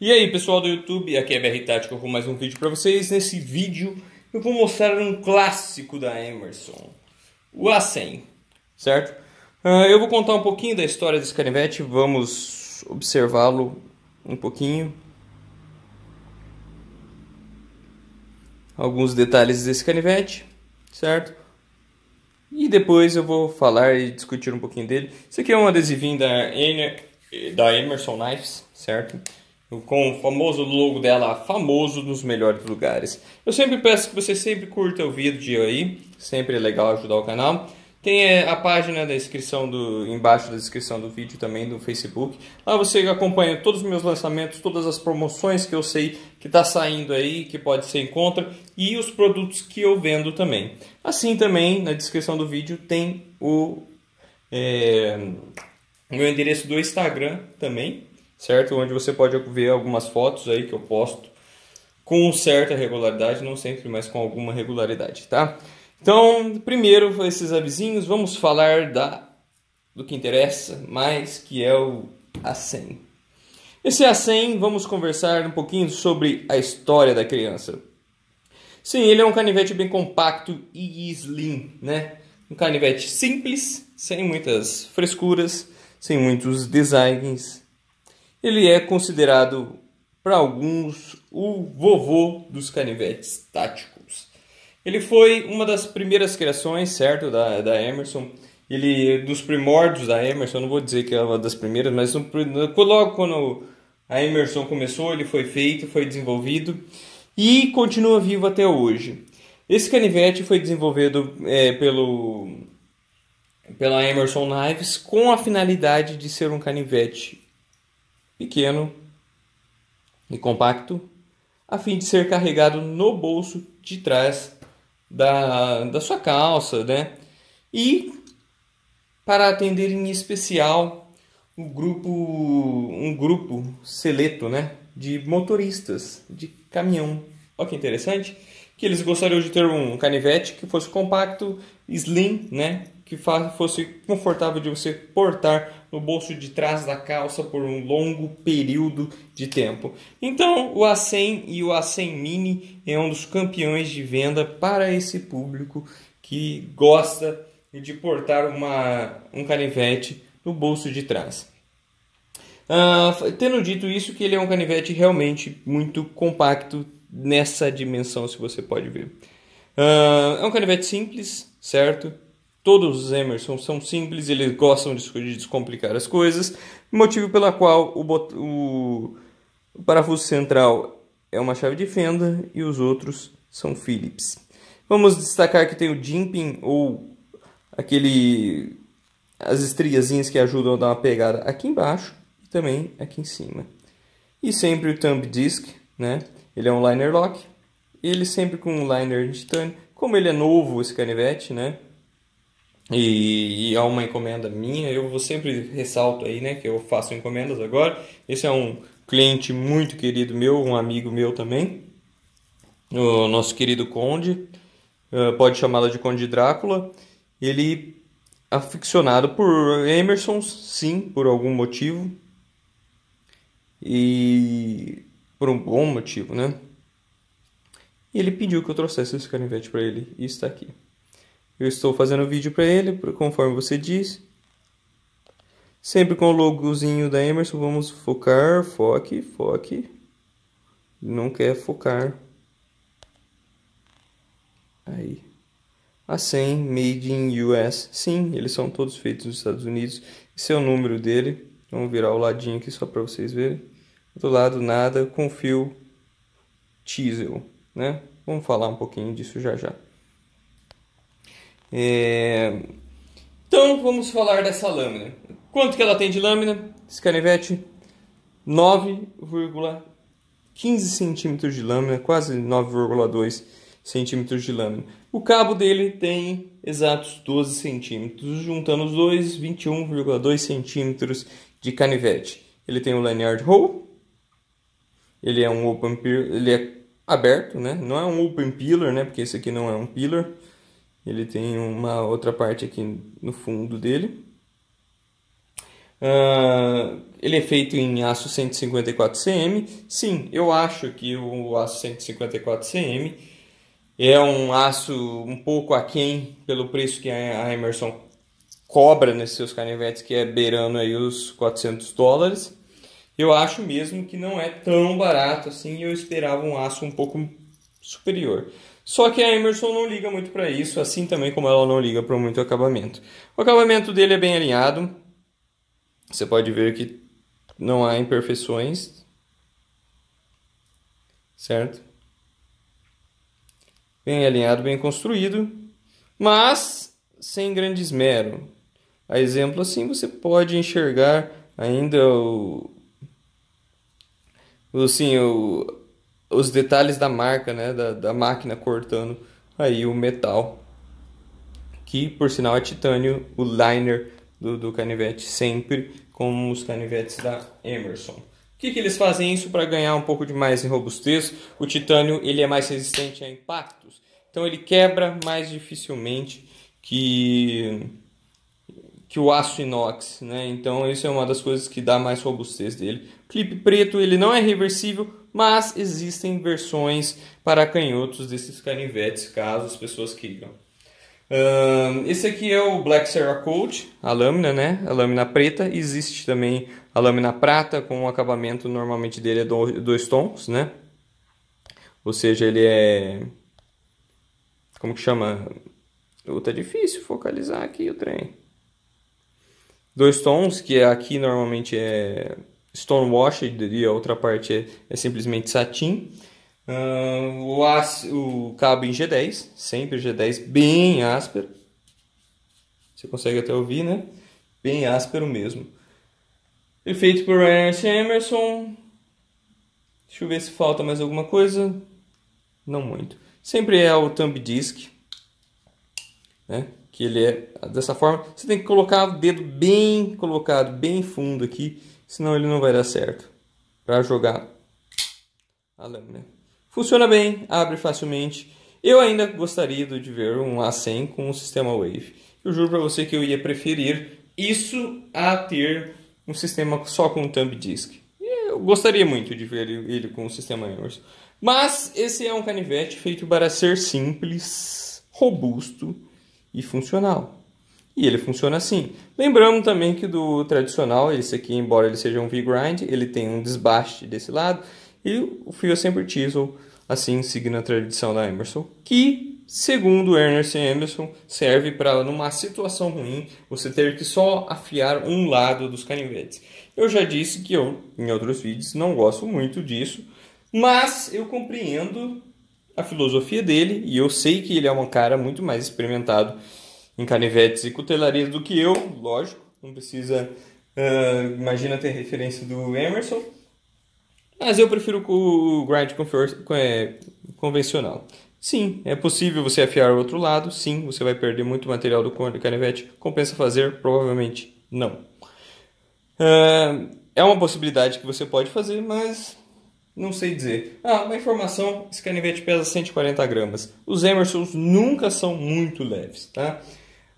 E aí pessoal do YouTube, aqui é BR Tático com mais um vídeo para vocês. Nesse vídeo eu vou mostrar um clássico da Emerson, o A100, certo? Uh, eu vou contar um pouquinho da história desse canivete, vamos observá-lo um pouquinho. Alguns detalhes desse canivete, certo? E depois eu vou falar e discutir um pouquinho dele. Isso aqui é um adesivinho da, Ener da Emerson Knives, certo? com o famoso logo dela, famoso nos melhores lugares. Eu sempre peço que você sempre curta o vídeo aí, sempre é legal ajudar o canal. Tem é, a página da descrição do embaixo da descrição do vídeo também do Facebook. Lá você acompanha todos os meus lançamentos, todas as promoções que eu sei que está saindo aí, que pode ser encontra e os produtos que eu vendo também. Assim também na descrição do vídeo tem o é, meu endereço do Instagram também, certo? Onde você pode ver algumas fotos aí que eu posto com certa regularidade, não sempre, mas com alguma regularidade, tá? Então, primeiro, esses avisinhos, vamos falar da do que interessa mais, que é o A100. Esse A100, vamos conversar um pouquinho sobre a história da criança. Sim, ele é um canivete bem compacto e slim, né? Um canivete simples, sem muitas frescuras, sem muitos designs, ele é considerado para alguns o vovô dos canivetes táticos. Ele foi uma das primeiras criações, certo, da, da Emerson. Ele dos primórdios da Emerson, não vou dizer que é uma das primeiras, mas um, logo quando a Emerson começou, ele foi feito, foi desenvolvido e continua vivo até hoje. Esse canivete foi desenvolvido é, pelo pela Emerson Knives com a finalidade de ser um canivete pequeno e compacto, a fim de ser carregado no bolso de trás da, da sua calça, né? E para atender em especial um grupo, um grupo seleto, né? De motoristas de caminhão. Olha que interessante que eles gostariam de ter um canivete que fosse compacto, slim, né? que fosse confortável de você portar no bolso de trás da calça por um longo período de tempo. Então, o A100 e o A100 Mini é um dos campeões de venda para esse público que gosta de portar uma, um canivete no bolso de trás. Uh, tendo dito isso, que ele é um canivete realmente muito compacto nessa dimensão, se você pode ver. Uh, é um canivete simples, certo? Todos os Emerson são simples, eles gostam de descomplicar as coisas, motivo pela qual o, bot... o... o parafuso central é uma chave de fenda e os outros são Phillips. Vamos destacar que tem o jimping ou aquele as estriazinhas que ajudam a dar uma pegada aqui embaixo e também aqui em cima. E sempre o thumb disc, né? Ele é um liner lock, ele sempre com um liner de titânio. Como ele é novo esse canivete, né? e, e é uma encomenda minha, eu vou sempre ressalto aí, né, que eu faço encomendas agora. Esse é um cliente muito querido meu, um amigo meu também, o nosso querido Conde, eh, pode chamá lo de Conde Drácula. Ele aficionado por Emerson, sim, por algum motivo. E por um bom motivo, né? E ele pediu que eu trouxesse esse canivete para ele e está aqui. Eu estou fazendo vídeo para ele, conforme você disse. Sempre com o logozinho da Emerson, vamos focar, foque, foque. Não quer focar. Aí. A 100, made in US. Sim, eles são todos feitos nos Estados Unidos. Esse é o número dele. Vamos virar o ladinho aqui só para vocês verem. Do lado, nada, com fio diesel, né? Vamos falar um pouquinho disso já já. É... Então vamos falar dessa lâmina. Quanto que ela tem de lâmina? Esse canivete 9,15 centímetros de lâmina, quase 9,2 centímetros de lâmina. O cabo dele tem exatos 12 centímetros, juntando os dois, 21,2 centímetros de canivete. Ele tem o um lanyard hole, ele é um open ele é aberto, né? Não é um open pillar, né? Porque esse aqui não é um pillar. Ele tem uma outra parte aqui no fundo dele. Uh, ele é feito em aço 154cm. Sim, eu acho que o aço 154cm é um aço um pouco aquém pelo preço que a Emerson cobra nesses seus canivetes, que é beirando aí os 400 dólares. Eu acho mesmo que não é tão barato assim. Eu esperava um aço um pouco superior. Só que a Emerson não liga muito para isso, assim também como ela não liga para muito acabamento. O acabamento dele é bem alinhado. Você pode ver que não há imperfeições. Certo? Bem alinhado, bem construído, mas sem grande esmero. A exemplo assim, você pode enxergar ainda o, assim, o, os detalhes da marca, né, da, da máquina cortando aí o metal, que por sinal é titânio, o liner do, do canivete sempre, como os canivetes da Emerson. O que, que eles fazem isso para ganhar um pouco de mais em robustez? O titânio ele é mais resistente a impactos, então ele quebra mais dificilmente que que o aço inox, né? Então isso é uma das coisas que dá mais robustez dele. clipe preto ele não é reversível, mas existem versões para canhotos desses canivetes, caso as pessoas queiram. Um, esse aqui é o Black Cerakote, a lâmina, né? A lâmina preta. Existe também a lâmina prata, com o acabamento normalmente dele é dois tons, né? Ou seja, ele é... Como que chama? Oh, tá difícil focalizar aqui o trem. Dois tons, que aqui normalmente é Stonewash e a outra parte é, é simplesmente satin. Uh, o, o cabo em G10, sempre G10 bem áspero. Você consegue até ouvir, né? Bem áspero mesmo. E feito por Ryan Emerson. Deixa eu ver se falta mais alguma coisa. Não muito. Sempre é o thumb disc, né? Que ele é dessa forma. Você tem que colocar o dedo bem colocado, bem fundo aqui senão ele não vai dar certo para jogar a lâmina. Né? Funciona bem, abre facilmente. Eu ainda gostaria de ver um A100 com o um sistema Wave. Eu juro para você que eu ia preferir isso a ter um sistema só com thumb disc. Eu gostaria muito de ver ele com o um sistema Emerson. Mas esse é um canivete feito para ser simples, robusto e funcional. E ele funciona assim. Lembrando também que do tradicional, esse aqui, embora ele seja um V-grind, ele tem um desbaste desse lado. E o fio é sempre teasel, assim, seguindo a tradição da Emerson. Que, segundo Ernest Emerson, serve para, numa situação ruim, você ter que só afiar um lado dos canivetes. Eu já disse que eu, em outros vídeos, não gosto muito disso. Mas eu compreendo a filosofia dele e eu sei que ele é um cara muito mais experimentado em canivetes e cutelarias do que eu, lógico, não precisa. Uh, imagina ter referência do Emerson. Mas eu prefiro o grind é, convencional. Sim, é possível você afiar o outro lado, sim, você vai perder muito material do canivete. Compensa fazer? Provavelmente não. Uh, é uma possibilidade que você pode fazer, mas não sei dizer. Ah, uma informação: esse canivete pesa 140 gramas. Os Emersons nunca são muito leves, tá?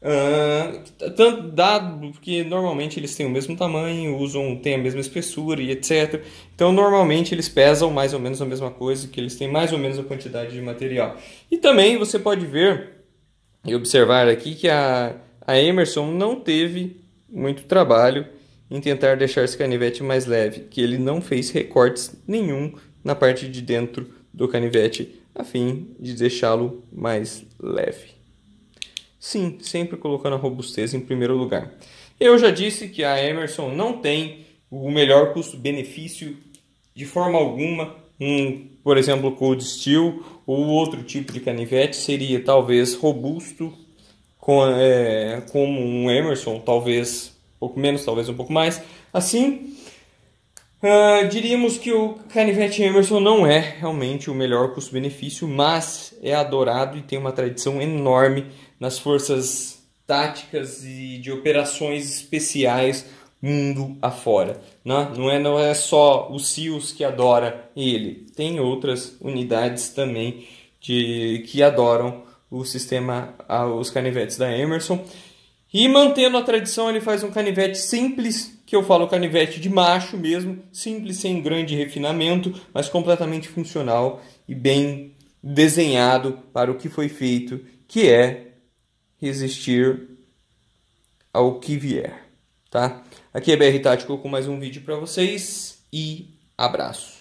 Uh, tanto dado porque normalmente eles têm o mesmo tamanho, usam, têm a mesma espessura e etc. Então normalmente eles pesam mais ou menos a mesma coisa, que eles têm mais ou menos a quantidade de material. E também você pode ver e observar aqui que a, a Emerson não teve muito trabalho em tentar deixar esse canivete mais leve, que ele não fez recortes nenhum na parte de dentro do canivete a fim de deixá-lo mais leve. Sim, sempre colocando a robustez em primeiro lugar. Eu já disse que a Emerson não tem o melhor custo-benefício de forma alguma. Um, por exemplo, cold steel ou outro tipo de canivete seria talvez robusto, com, é, como um Emerson, talvez um pouco menos, talvez um pouco mais. Assim, Uh, diríamos que o canivete Emerson não é realmente o melhor custo-benefício, mas é adorado e tem uma tradição enorme nas forças táticas e de operações especiais mundo afora. Né? Não, é, não é só o SEALs que adora ele, tem outras unidades também de, que adoram o sistema, os canivetes da Emerson. E mantendo a tradição, ele faz um canivete simples, que eu falo canivete de macho mesmo, simples, sem grande refinamento, mas completamente funcional e bem desenhado para o que foi feito, que é resistir ao que vier, tá? Aqui é BR Tático com mais um vídeo para vocês e abraço.